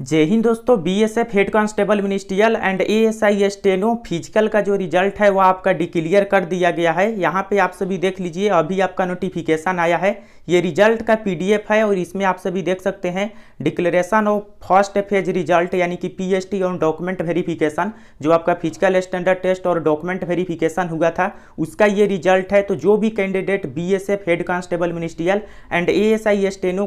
जय हिंद दोस्तों BSF head constable ministerial and ASI steno physical का जो रिजल्ट है वो आपका डिक्लियर कर दिया गया है यहाँ पे आप सभी देख लीजिए अभी आपका नोटिफिकेशन आया है ये रिजल्ट का पीडीएफ है और इसमें आप सभी देख सकते हैं declaration of first phase result यानी कि पीएसटी और डॉक्यूमेंट वेरिफिकेशन जो आपका फिजिकल स्टैंडर्ड टेस्ट और डॉक्यूमेंट वेरिफिकेशन हुआ था उसका ये रिजल्ट है तो जो भी candidate BSF head constable ministerial and A S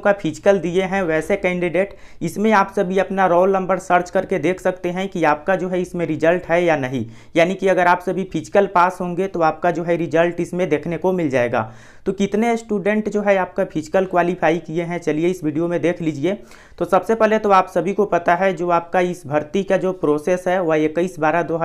का फिजिकल दिए हैं वैसे कैंडिडेट इसमें आप सभी भी अपना रोल नंबर सर्च करके देख सकते हैं कि आपका जो है इसमें रिजल्ट है या नहीं यानी कि अगर आप सभी फिजिकल पास होंगे तो आपका जो है रिजल्ट इसमें देखने को मिल जाएगा तो कितने स्टूडेंट जो है आपका फिजिकल क्वालिफाई किए हैं चलिए इस वीडियो में देख लीजिए तो सबसे पहले तो आप सभी को पता है जो आपका इस भर्ती का जो प्रोसेस है वह इक्कीस बारह दो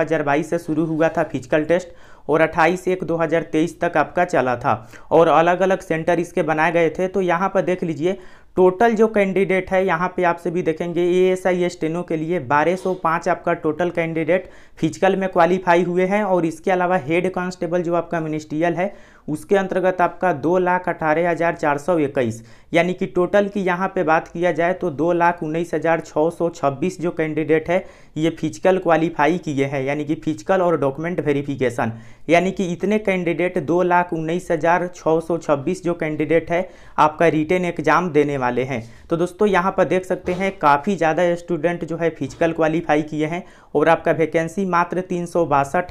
से शुरू हुआ था फिजिकल टेस्ट और 28 एक 2023 तक आपका चला था और अलग अलग सेंटर इसके बनाए गए थे तो यहाँ पर देख लीजिए टोटल जो कैंडिडेट है यहाँ पे आप सभी देखेंगे ए एस आई एस टेनो के लिए 1205 आपका टोटल कैंडिडेट फिजिकल में क्वालिफाई हुए हैं और इसके अलावा हेड कांस्टेबल जो आपका मिनिस्ट्रियल है उसके अंतर्गत आपका दो लाख अठारह हज़ार चार सौ इक्कीस यानी कि टोटल की यहाँ पे बात किया जाए तो दो लाख उन्नीस हज़ार छः सौ छब्बीस जो कैंडिडेट है ये फिजिकल क्वालिफाई किए हैं यानी कि फिजिकल और डॉक्यूमेंट वेरिफिकेशन यानी कि इतने कैंडिडेट दो लाख उन्नीस हज़ार छः सौ छब्बीस जो कैंडिडेट है आपका रिटर्न एग्ज़ाम देने वाले हैं तो दोस्तों यहाँ पर देख सकते हैं काफ़ी ज़्यादा स्टूडेंट जो है फिजिकल क्वालिफाई किए हैं और आपका वैकेंसी मात्र तीन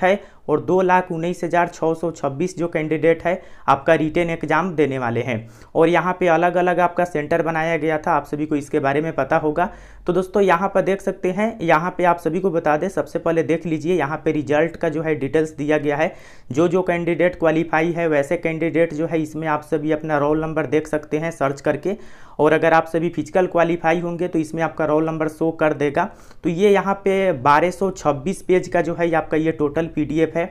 है और दो लाख उन्नीस हज़ार छः सौ छब्बीस जो कैंडिडेट है आपका रिटेन एग्जाम देने वाले हैं और यहाँ पे अलग अलग आपका सेंटर बनाया गया था आप सभी को इसके बारे में पता होगा तो दोस्तों यहाँ पर देख सकते हैं यहाँ पे आप सभी को बता दें सबसे पहले देख लीजिए यहाँ पे रिजल्ट का जो है डिटेल्स दिया गया है जो जो कैंडिडेट क्वालिफाई है वैसे कैंडिडेट जो है इसमें आप सभी अपना रोल नंबर देख सकते हैं सर्च करके और अगर आप सभी फिजिकल क्वालिफाई होंगे तो इसमें आपका रोल नंबर शो कर देगा तो ये यहाँ पे 1226 पेज का जो है आपका ये टोटल पीडीएफ है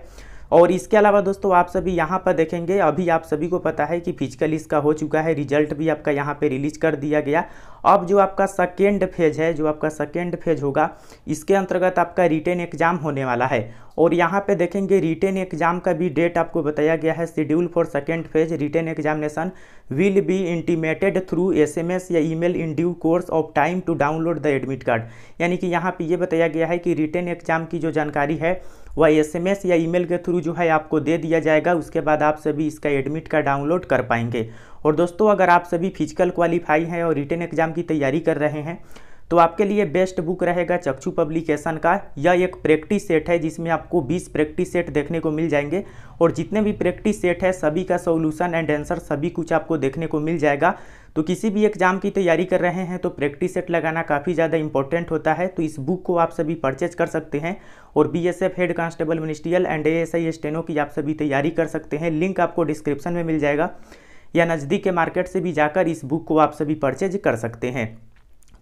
और इसके अलावा दोस्तों आप सभी यहाँ पर देखेंगे अभी आप सभी को पता है कि फिजिकल इसका हो चुका है रिजल्ट भी आपका यहाँ पे रिलीज कर दिया गया अब जो आपका सेकेंड फेज है जो आपका सेकेंड फेज होगा इसके अंतर्गत आपका रिटेन एग्जाम होने वाला है और यहाँ पे देखेंगे रिटेन एग्जाम का भी डेट आपको बताया गया है schedule for second phase written examination will be intimated through SMS या email in due course of time to download the admit card यानी कि यहाँ पे ये बताया गया है कि रिटेन एग्जाम की जो जानकारी है वह एसएमएस या ईमेल के थ्रू जो है आपको दे दिया जाएगा उसके बाद आप सभी इसका एडमिट कार्ड डाउनलोड कर पाएंगे और दोस्तों अगर आप सभी फिजिकल क्वालिफाई हैं और रिटर्न एग्जाम की तैयारी कर रहे हैं तो आपके लिए बेस्ट बुक रहेगा चक्षु पब्लिकेशन का यह एक प्रैक्टिस सेट है जिसमें आपको 20 प्रैक्टिस सेट देखने को मिल जाएंगे और जितने भी प्रैक्टिस सेट है सभी का सोल्यूशन एंड आंसर सभी कुछ आपको देखने को मिल जाएगा तो किसी भी एग्जाम की तैयारी कर रहे हैं तो प्रैक्टिस सेट लगाना काफ़ी ज़्यादा इंपॉर्टेंट होता है तो इस बुक को आप सभी परचेज कर सकते हैं और F head constable ministerial and A steno की आप सभी तैयारी कर सकते हैं लिंक आपको डिस्क्रिप्शन में मिल जाएगा या नज़दीक के मार्केट से भी जाकर इस बुक को आप सभी परचेज कर सकते हैं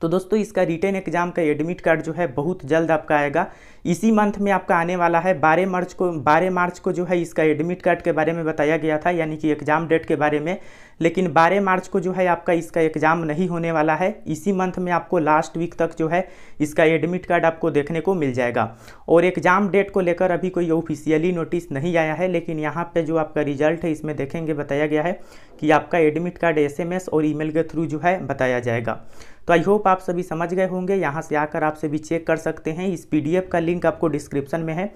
तो दोस्तों इसका रिटर्न एग्जाम का एडमिट कार्ड जो है बहुत जल्द आपका आएगा इसी मंथ में आपका आने वाला है बारह मार्च को बारह मार्च को जो है इसका एडमिट कार्ड के बारे में बताया गया था यानी कि एग्ज़ाम डेट के बारे में लेकिन बारह मार्च को जो है आपका इसका एग्ज़ाम नहीं होने वाला है इसी मंथ में आपको लास्ट वीक तक जो है इसका एडमिट कार्ड आपको देखने को मिल जाएगा और एग्ज़ाम डेट को लेकर अभी कोई ऑफिशियली नोटिस नहीं आया है लेकिन यहाँ पर जो आपका रिजल्ट है इसमें देखेंगे बताया गया है कि आपका एडमिट कार्ड एस और ई के थ्रू जो है बताया जाएगा तो आई होप आप सभी समझ गए होंगे यहाँ से आकर आप सभी चेक कर सकते हैं इस पी का लिंक आपको डिस्क्रिप्शन में है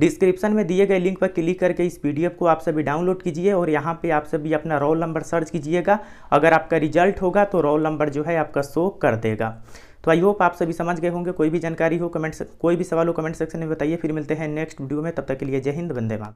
डिस्क्रिप्शन में दिए गए लिंक पर क्लिक करके इस पीडीएफ को आप सभी डाउनलोड कीजिए और यहाँ पे आप सभी अपना रोल नंबर सर्च कीजिएगा अगर आपका रिजल्ट होगा तो रोल नंबर जो है आपका शो कर देगा तो आई होप आप सभी समझ गए होंगे कोई भी जानकारी हो कमेंट कोई भी सवाल हो कमेंट सेक्शन में बताइए फिर मिलते हैं नेक्स्ट वीडियो में तब तक के लिए जय हिंद वंदे मातरम